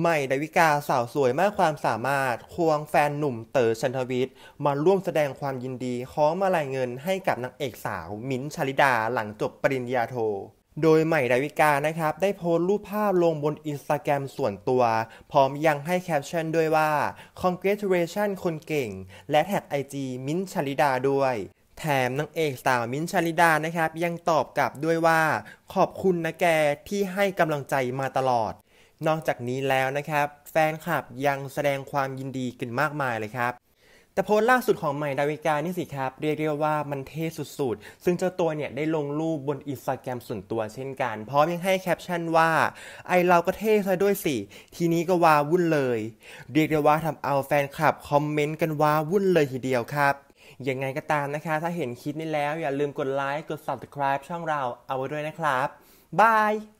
ใหม่ดาวิกาสาวสวยมากความสามารถควงแฟนหนุ่มเต๋อชันทวิทย์มาร่วมแสดงความยินดีคล้องมาลายเงินให้กับนางเอกสาวมิ้นชลิดาหลังจบปริญญาโท โดยใหม่ดาวิกานะครับ ได้โพสต์รูปภาพลงบนอินสตาแกรมส่วนตัว พร้อมยังให้แคปชั่นด้วยว่า c o n g r a t u l a t i o n คนเก่งและแท็กไอจีมิ้นชลิดาด้วย แถมนางเอกสาวมิ้นชลิดานะครับยังตอบกลับด้วยว่า ขอบคุณนะแกที่ให้กำลังใจมาตลอดนอกจากนี้แล้วนะครับแฟนคลับยังแสดงความยินดีกันมากมายเลยครับ แต่โพสต์ล่าสุดของใหม่ดาวิกานี่สิครับเรียกเรียกว่ามันเท่สุดๆ ซึ่งเจ้าตัวเนี่ยได้ลงรูปบนอินสตาแกรมส่วนตัวเช่นกันพร้อมยังให้แคปชั่นว่า ไอเราก็เท่ซะด้วยสิ ทีนี้ก็ว้าวุ่นเลย เรียกเรียกว่าทำเอาแฟนคลับ คอมเมนต์กันว้าวุ่นเลยทีเดียวครับยังไงก็ตามนะคะถ้าเห็นคลิปนี้แล้ว อย่าลืมกดไลค์กด subscribe ช่องเราเอาไว้ด้วยนะครับบาย